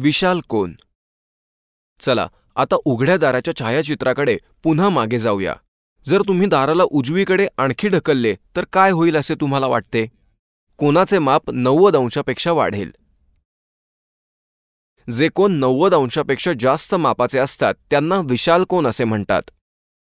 विशाल कोन चला आता उघड्या दाराच्या छायाचित्राकडे पुन्हा मागे जाऊया जर तुम्ही दाराला उजवीकडे आणखी ढकलले तर काय होईल असे तुम्हाला वाटते कोणाचे माप नव्वद अंशापेक्षा वाढेल जे कोण नव्वद अंशापेक्षा जास्त मापाचे असतात त्यांना विशाल कोण असे म्हणतात